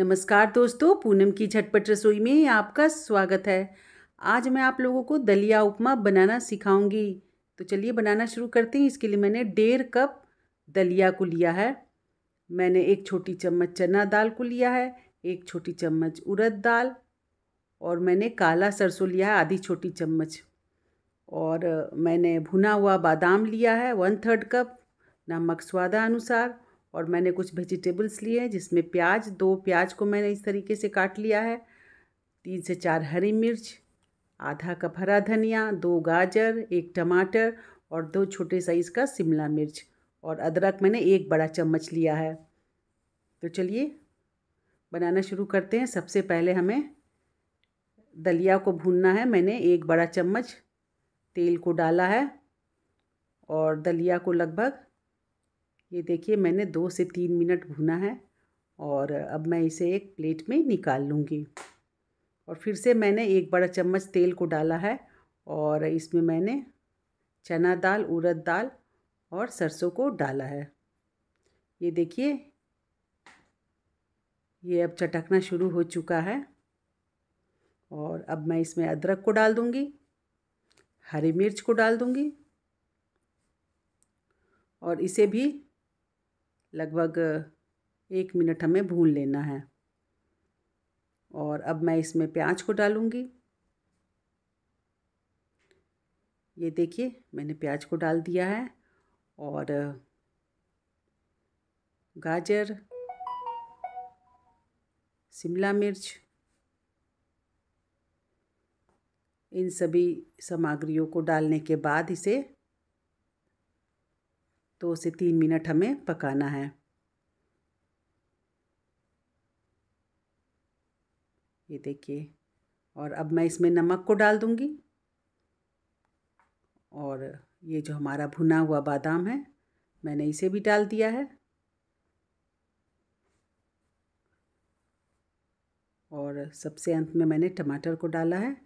नमस्कार दोस्तों पूनम की झटपट रसोई में आपका स्वागत है आज मैं आप लोगों को दलिया उपमा बनाना सिखाऊंगी तो चलिए बनाना शुरू करते हैं इसके लिए मैंने डेढ़ कप दलिया को लिया है मैंने एक छोटी चम्मच चना दाल को लिया है एक छोटी चम्मच उड़द दाल और मैंने काला सरसों लिया है आधी छोटी चम्मच और मैंने भुना हुआ बादाम लिया है वन थर्ड कप नमक स्वादानुसार और मैंने कुछ वेजिटेबल्स लिए हैं जिसमें प्याज दो प्याज को मैंने इस तरीके से काट लिया है तीन से चार हरी मिर्च आधा कप हरा धनिया दो गाजर एक टमाटर और दो छोटे साइज़ का शिमला मिर्च और अदरक मैंने एक बड़ा चम्मच लिया है तो चलिए बनाना शुरू करते हैं सबसे पहले हमें दलिया को भूनना है मैंने एक बड़ा चम्मच तेल को डाला है और दलिया को लगभग ये देखिए मैंने दो से तीन मिनट भुना है और अब मैं इसे एक प्लेट में निकाल लूँगी और फिर से मैंने एक बड़ा चम्मच तेल को डाला है और इसमें मैंने चना दाल उड़द दाल और सरसों को डाला है ये देखिए ये अब चटकना शुरू हो चुका है और अब मैं इसमें अदरक को डाल दूँगी हरी मिर्च को डाल दूँगी और इसे भी लगभग एक मिनट हमें भून लेना है और अब मैं इसमें प्याज को डालूँगी ये देखिए मैंने प्याज को डाल दिया है और गाजर शिमला मिर्च इन सभी सामग्रियों को डालने के बाद इसे तो उसे तीन मिनट हमें पकाना है ये देखिए और अब मैं इसमें नमक को डाल दूँगी और ये जो हमारा भुना हुआ बादाम है मैंने इसे भी डाल दिया है और सबसे अंत में मैंने टमाटर को डाला है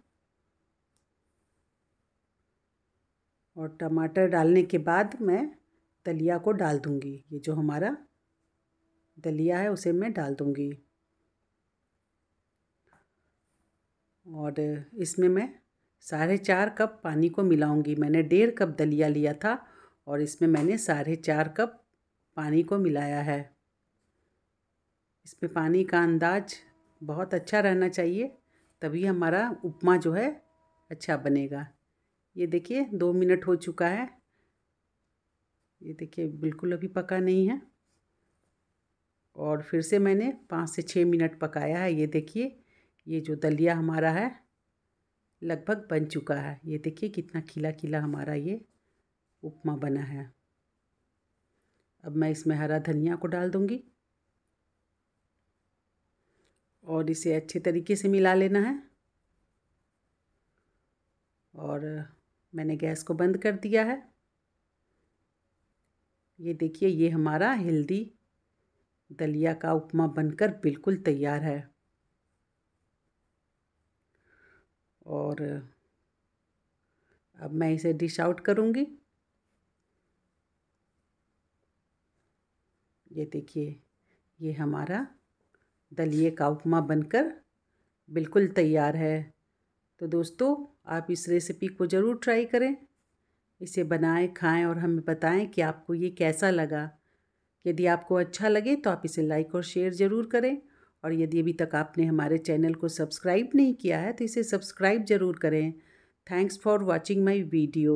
और टमाटर डालने के बाद मैं दलिया को डाल दूँगी ये जो हमारा दलिया है उसे मैं डाल दूँगी और इसमें मैं साढ़े चार कप पानी को मिलाऊंगी मैंने डेढ़ कप दलिया लिया था और इसमें मैंने साढ़े चार कप पानी को मिलाया है इसमें पानी का अंदाज बहुत अच्छा रहना चाहिए तभी हमारा उपमा जो है अच्छा बनेगा ये देखिए दो मिनट हो चुका है ये देखिए बिल्कुल अभी पका नहीं है और फिर से मैंने पाँच से छः मिनट पकाया है ये देखिए ये जो दलिया हमारा है लगभग बन चुका है ये देखिए कितना खिला खिला हमारा ये उपमा बना है अब मैं इसमें हरा धनिया को डाल दूँगी और इसे अच्छे तरीके से मिला लेना है और मैंने गैस को बंद कर दिया है ये देखिए ये हमारा हेल्दी दलिया का उपमा बनकर बिल्कुल तैयार है और अब मैं इसे डिश आउट करूँगी ये देखिए ये हमारा दलिए का उपमा बनकर बिल्कुल तैयार है तो दोस्तों आप इस रेसिपी को ज़रूर ट्राई करें इसे बनाएं खाएं और हमें बताएं कि आपको ये कैसा लगा यदि आपको अच्छा लगे तो आप इसे लाइक और शेयर ज़रूर करें और यदि अभी तक आपने हमारे चैनल को सब्सक्राइब नहीं किया है तो इसे सब्सक्राइब ज़रूर करें thanks for watching my video